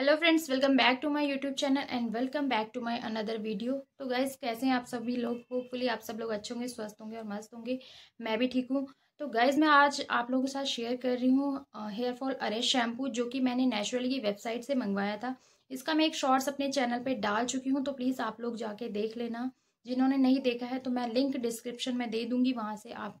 hello friends welcome back to my YouTube channel and welcome back to my another video so guys कैसे हैं आप सभी लोग hopefully आप सब लोग अच्छे होंगे स्वस्थ होंगे और मस्त होंगे मैं भी ठीक हूँ तो गाइज मैं आज आप लोगों के साथ शेयर कर रही हूँ हेयर फॉल अरेस्ट शैम्पू जो कि मैंने नेचुरल की वेबसाइट से मंगवाया था इसका मैं एक शॉर्ट्स अपने चैनल पर डाल चुकी हूँ तो प्लीज़ आप लोग जाके देख लेना जिन्होंने नहीं देखा है तो मैं लिंक डिस्क्रिप्शन में दे दूँगी वहाँ से आप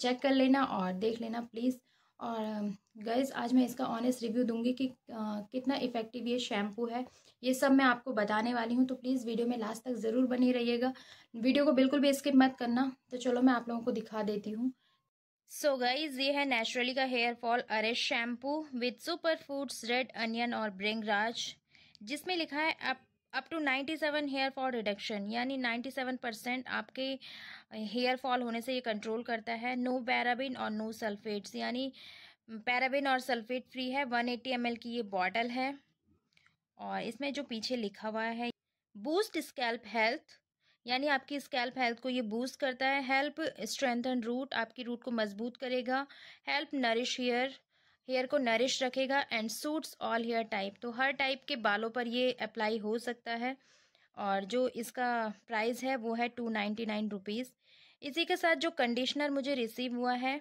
चेक कर लेना और देख लेना प्लीज़ और गर्ल्स आज मैं इसका ऑनेस्ट रिव्यू दूंगी कि आ, कितना इफ़ेक्टिव ये शैम्पू है ये सब मैं आपको बताने वाली हूँ तो प्लीज़ वीडियो में लास्ट तक ज़रूर बनी रहिएगा वीडियो को बिल्कुल भी स्किप मत करना तो चलो मैं आप लोगों को दिखा देती हूँ सो so गाइज ये है नेचुरली का hair fall arrest shampoo with super foods red onion और ब्रिंगराज जिसमें लिखा है आप up to 97 hair fall reduction यानी 97 परसेंट आपके हेयर फॉल होने से ये कंट्रोल करता है नो पैराबिन और नो सल्फेट्स यानी पैराबिन और सल्फेट फ्री है 180 एटी की ये बॉटल है और इसमें जो पीछे लिखा हुआ है बूस्ट स्कैल्प हेल्थ यानी आपकी स्कैल्प हेल्थ को ये बूस्ट करता है हेल्प स्ट्रेंथन रूट आपकी रूट को मजबूत करेगा हेल्प नरिश हेयर हेयर को नरिश रखेगा and suits all hair type तो हर टाइप के बालों पर ये अप्लाई हो सकता है और जो इसका प्राइस है वो है टू नाइन्टी नाइन रुपीज़ इसी के साथ जो कंडीशनर मुझे रिसीव हुआ है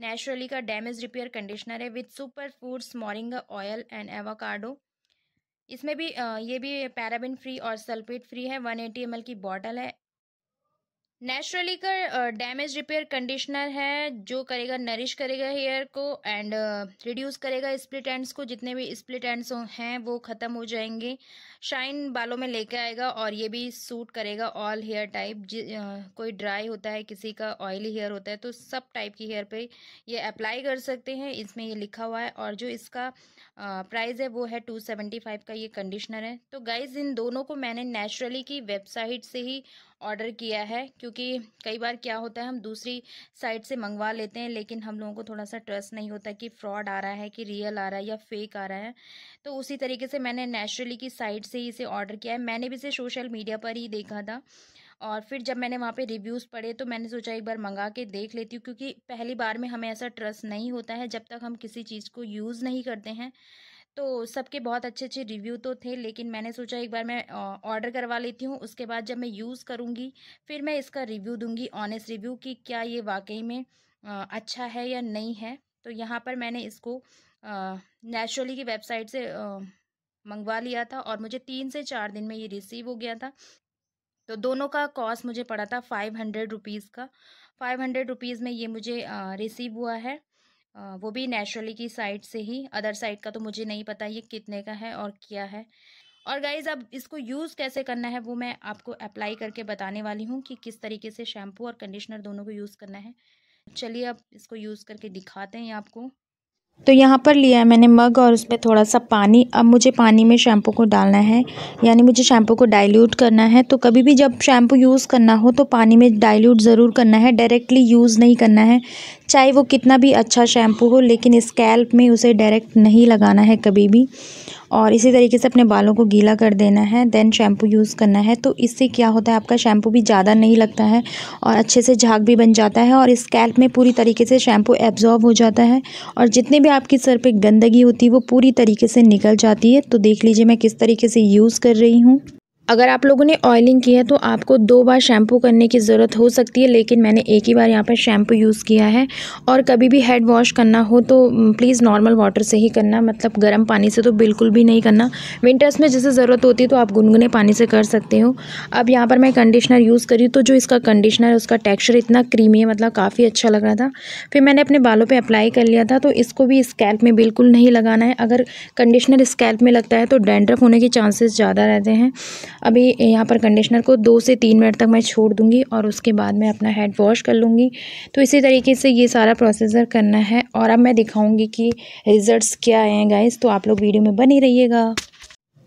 नेचुरली का डैमेज रिपेयर कंडीशनर है with super foods moringa oil and avocado इसमें भी ये भी पैराबिन फ्री और सल्फेट फ्री है वन एटी एम की बॉटल है नेचुरली का डैमेज रिपेयर कंडीशनर है जो करेगा नरिश करेगा हेयर को एंड रिड्यूस uh, करेगा स्प्लिट एंड्स को जितने भी स्प्लिट एंड्स हैं वो ख़त्म हो जाएंगे शाइन बालों में लेके आएगा और ये भी सूट करेगा ऑल हेयर टाइप uh, कोई ड्राई होता है किसी का ऑयली हेयर होता है तो सब टाइप की हेयर पे ये अप्लाई कर सकते हैं इसमें ये लिखा हुआ है और जो इसका प्राइस uh, है वो है टू सेवेंटी फाइव का ये कंडीशनर है तो गाइज इन दोनों को मैंने नेचुरली की वेबसाइट से ही ऑर्डर किया है क्योंकि कई बार क्या होता है हम दूसरी साइट से मंगवा लेते हैं लेकिन हम लोगों को थोड़ा सा ट्रस्ट नहीं होता कि फ्रॉड आ रहा है कि रियल आ रहा है या फेक आ रहा है तो उसी तरीके से मैंने नेचुरली की साइट से ही इसे ऑर्डर किया है मैंने भी इसे सोशल मीडिया पर ही देखा था और फिर जब मैंने वहाँ पे रिव्यूज़ पढ़े तो मैंने सोचा एक बार मंगा के देख लेती हूँ क्योंकि पहली बार में हमें ऐसा ट्रस्ट नहीं होता है जब तक हम किसी चीज़ को यूज़ नहीं करते हैं तो सबके बहुत अच्छे अच्छे रिव्यू तो थे लेकिन मैंने सोचा एक बार मैं ऑर्डर करवा लेती हूँ उसके बाद जब मैं यूज़ करूँगी फिर मैं इसका रिव्यू दूँगी ऑनेस्ट रिव्यू कि क्या ये वाकई में अच्छा है या नहीं है तो यहाँ पर मैंने इसको नेचुरली की वेबसाइट से मंगवा लिया था और मुझे तीन से चार दिन में ये रिसीव हो गया था तो दोनों का कॉस्ट मुझे पड़ा था फाइव हंड्रेड रुपीज़ का फाइव हंड्रेड रुपीज़ में ये मुझे रिसीव हुआ है वो भी नेचुरली की साइड से ही अदर साइड का तो मुझे नहीं पता ये कितने का है और क्या है और गाइज अब इसको यूज़ कैसे करना है वो मैं आपको अप्लाई करके बताने वाली हूँ कि किस तरीके से शैम्पू और कंडीशनर दोनों को यूज़ करना है चलिए अब इसको यूज़ करके दिखाते हैं आपको तो यहाँ पर लिया है मैंने मग और उस पर थोड़ा सा पानी अब मुझे पानी में शैम्पू को डालना है यानी मुझे शैम्पू को डाइल्यूट करना है तो कभी भी जब शैम्पू यूज़ करना हो तो पानी में डाइल्यूट ज़रूर करना है डायरेक्टली यूज़ नहीं करना है चाहे वो कितना भी अच्छा शैम्पू हो लेकिन स्कैल्प में उसे डायरेक्ट नहीं लगाना है कभी भी और इसी तरीके से अपने बालों को गीला कर देना है देन शैम्पू यूज़ करना है तो इससे क्या होता है आपका शैम्पू भी ज़्यादा नहीं लगता है और अच्छे से झाग भी बन जाता है और स्कैल्प में पूरी तरीके से शैम्पू एब्जॉर्ब हो जाता है और जितने भी आपके सर पर गंदगी होती है वो पूरी तरीके से निकल जाती है तो देख लीजिए मैं किस तरीके से यूज़ कर रही हूँ अगर आप लोगों ने ऑयलिंग की है तो आपको दो बार शैम्पू करने की ज़रूरत हो सकती है लेकिन मैंने एक ही बार यहाँ पर शैम्पू यूज़ किया है और कभी भी हेड वॉश करना हो तो प्लीज़ नॉर्मल वाटर से ही करना मतलब गर्म पानी से तो बिल्कुल भी नहीं करना विंटर्स में जैसे ज़रूरत होती है तो आप गुनगुने पानी से कर सकते हो अब यहाँ पर मैं कंडिशनर यूज़ करी तो जो इसका कंडिशनर है उसका टेक्स्चर इतना क्रीमी है मतलब काफ़ी अच्छा लग रहा था फिर मैंने अपने बालों पर अप्लाई कर लिया था तो इसको भी स्कैल्प में बिल्कुल नहीं लगाना है अगर कंडिशनर स्कैल्प में लगता है तो डेंड्रफ होने के चांसेस ज़्यादा रहते हैं अभी यहाँ पर कंडीशनर को दो से तीन मिनट तक मैं छोड़ दूँगी और उसके बाद मैं अपना हेड वॉश कर लूँगी तो इसी तरीके से ये सारा प्रोसेसर करना है और अब मैं दिखाऊँगी कि रिज़ल्ट क्या आए हैं गाइस तो आप लोग वीडियो में बने रहिएगा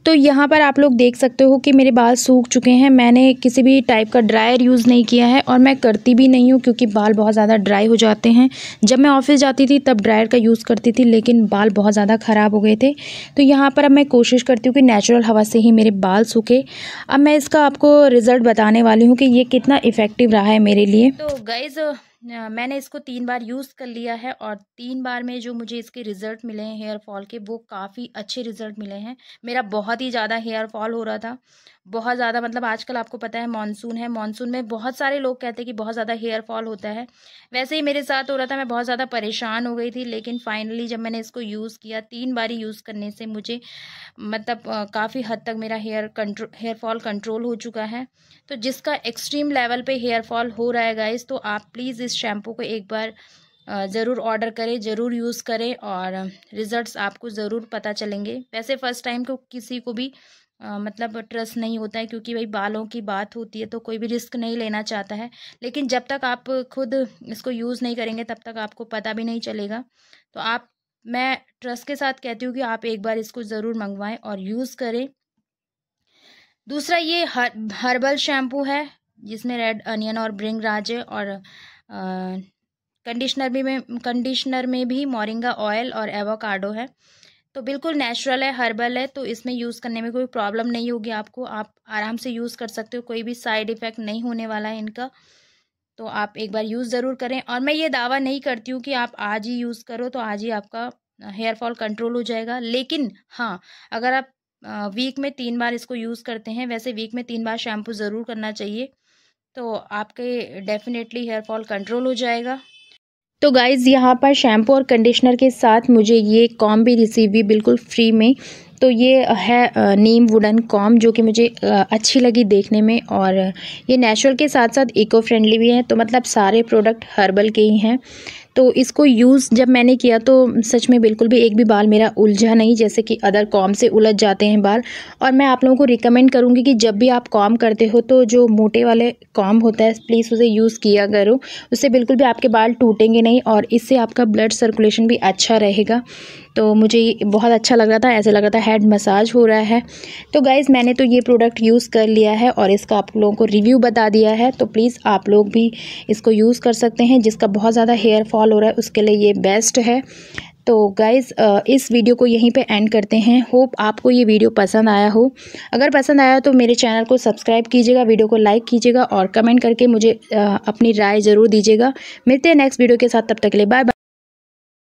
तो यहाँ पर आप लोग देख सकते हो कि मेरे बाल सूख चुके हैं मैंने किसी भी टाइप का ड्रायर यूज़ नहीं किया है और मैं करती भी नहीं हूँ क्योंकि बाल बहुत ज़्यादा ड्राई हो जाते हैं जब मैं ऑफ़िस जाती थी तब ड्रायर का यूज़ करती थी लेकिन बाल बहुत ज़्यादा ख़राब हो गए थे तो यहाँ पर अब मैं कोशिश करती हूँ कि नेचुरल हवा से ही मेरे बाल सूखे अब मैं इसका आपको रिज़ल्ट बताने वाली हूँ कि ये कितना इफ़ेक्टिव रहा है मेरे लिए तो गैज़ मैंने इसको तीन बार यूज़ कर लिया है और तीन बार में जो मुझे इसके रिज़ल्ट मिले हैं हेयर फॉल के वो काफ़ी अच्छे रिज़ल्ट मिले हैं मेरा बहुत ही ज़्यादा हेयर फॉल हो रहा था बहुत ज़्यादा मतलब आजकल आपको पता है मानसून है मानसून में बहुत सारे लोग कहते हैं कि बहुत ज़्यादा हेयर फॉल होता है वैसे ही मेरे साथ हो रहा था मैं बहुत ज़्यादा परेशान हो गई थी लेकिन फाइनली जब मैंने इसको यूज़ किया तीन बारी यूज़ करने से मुझे मतलब काफ़ी हद तक मेरा hair contro hair fall control हो चुका है तो जिसका एक्सट्रीम लेवल पर हेयर फॉल हो रहा है गाइज तो आप प्लीज़ इस शैम्पू को एक बार ज़रूर ऑर्डर करें ज़रूर यूज़ करें और रिज़ल्ट्स आपको ज़रूर पता चलेंगे वैसे फ़र्स्ट टाइम को किसी को भी आ, मतलब ट्रस्ट नहीं होता है क्योंकि भाई बालों की बात होती है तो कोई भी रिस्क नहीं लेना चाहता है लेकिन जब तक आप खुद इसको यूज़ नहीं करेंगे तब तक आपको पता भी नहीं चलेगा तो आप मैं ट्रस्ट के साथ कहती हूँ कि आप एक बार इसको ज़रूर मंगवाएं और यूज़ करें दूसरा ये हर हर्बल शैम्पू है जिसमें रेड अनियन और ब्रिंग राज और कंडीशनर भी में कंडीशनर में भी मोरिंगा ऑयल और एवोकाडो है तो बिल्कुल नेचुरल है हर्बल है तो इसमें यूज़ करने में कोई प्रॉब्लम नहीं होगी आपको आप आराम से यूज़ कर सकते हो कोई भी साइड इफ़ेक्ट नहीं होने वाला है इनका तो आप एक बार यूज़ ज़रूर करें और मैं ये दावा नहीं करती हूँ कि आप आज ही यूज़ करो तो आज ही आपका हेयर फॉल कंट्रोल हो जाएगा लेकिन हाँ अगर आप वीक में तीन बार इसको यूज़ करते हैं वैसे वीक में तीन बार शैम्पू ज़रूर करना चाहिए तो आपके डेफिनेटली हेयर फॉल कंट्रोल हो जाएगा तो गाइज़ यहाँ पर शैम्पू और कंडीशनर के साथ मुझे ये कॉम भी रिसीव हुई बिल्कुल फ्री में तो ये है नीम वुडन कॉम जो कि मुझे अच्छी लगी देखने में और ये नेचुरल के साथ साथ इको फ्रेंडली भी है तो मतलब सारे प्रोडक्ट हर्बल के ही हैं तो इसको यूज़ जब मैंने किया तो सच में बिल्कुल भी एक भी बाल मेरा उलझा नहीं जैसे कि अदर कॉम से उलझ जाते हैं बाल और मैं आप लोगों को रिकमेंड करूँगी कि जब भी आप कॉम करते हो तो जो मोटे वाले कॉम होता है प्लीज़ उसे यूज़ किया करो उससे बिल्कुल भी आपके बाल टूटेंगे नहीं और इससे आपका ब्लड सर्कुलेशन भी अच्छा रहेगा तो मुझे बहुत अच्छा लग रहा था ऐसे लग रहा था हेड मसाज हो रहा है तो गाइज़ मैंने तो ये प्रोडक्ट यूज़ कर लिया है और इसका आप लोगों को रिव्यू बता दिया है तो प्लीज़ आप लोग भी इसको यूज़ कर सकते हैं जिसका बहुत ज़्यादा हेयर फॉल हो रहा है उसके लिए ये बेस्ट है तो गाइज़ इस वीडियो को यहीं पे एंड करते हैं होप आपको ये वीडियो पसंद आया हो अगर पसंद आया तो मेरे चैनल को सब्सक्राइब कीजिएगा वीडियो को लाइक कीजिएगा और कमेंट करके मुझे अपनी राय ज़रूर दीजिएगा मिलते हैं नेक्स्ट वीडियो के साथ तब तक के लिए बाय बाय